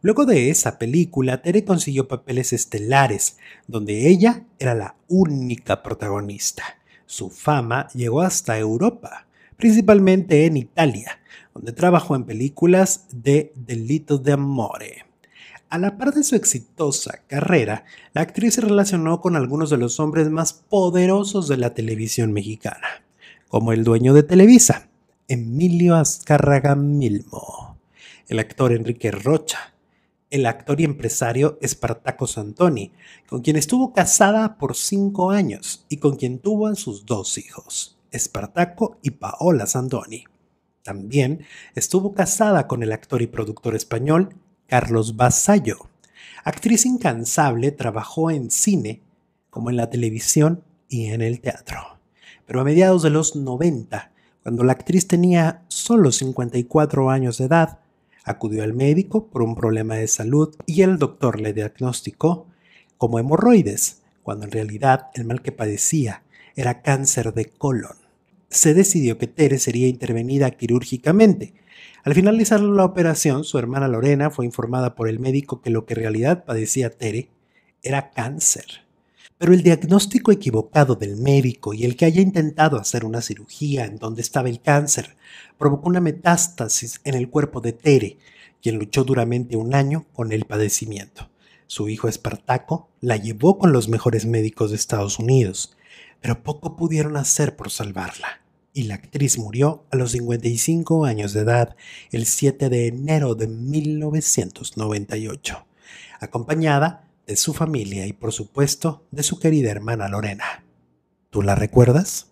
Luego de esa película, Tere consiguió papeles estelares, donde ella era la única protagonista. Su fama llegó hasta Europa, principalmente en Italia, donde trabajó en películas de delito de amore. A la par de su exitosa carrera, la actriz se relacionó con algunos de los hombres más poderosos de la televisión mexicana, como el dueño de Televisa, Emilio Azcárraga Milmo, el actor Enrique Rocha, el actor y empresario Espartaco Santoni, con quien estuvo casada por cinco años y con quien tuvo a sus dos hijos, Espartaco y Paola Santoni. También estuvo casada con el actor y productor español Carlos Basallo. Actriz incansable, trabajó en cine, como en la televisión y en el teatro. Pero a mediados de los 90, cuando la actriz tenía solo 54 años de edad, Acudió al médico por un problema de salud y el doctor le diagnosticó como hemorroides, cuando en realidad el mal que padecía era cáncer de colon. Se decidió que Tere sería intervenida quirúrgicamente. Al finalizar la operación, su hermana Lorena fue informada por el médico que lo que en realidad padecía Tere era cáncer. Pero el diagnóstico equivocado del médico y el que haya intentado hacer una cirugía en donde estaba el cáncer provocó una metástasis en el cuerpo de Tere, quien luchó duramente un año con el padecimiento. Su hijo Espartaco la llevó con los mejores médicos de Estados Unidos, pero poco pudieron hacer por salvarla. Y la actriz murió a los 55 años de edad el 7 de enero de 1998, acompañada de su familia y por supuesto de su querida hermana Lorena. ¿Tú la recuerdas?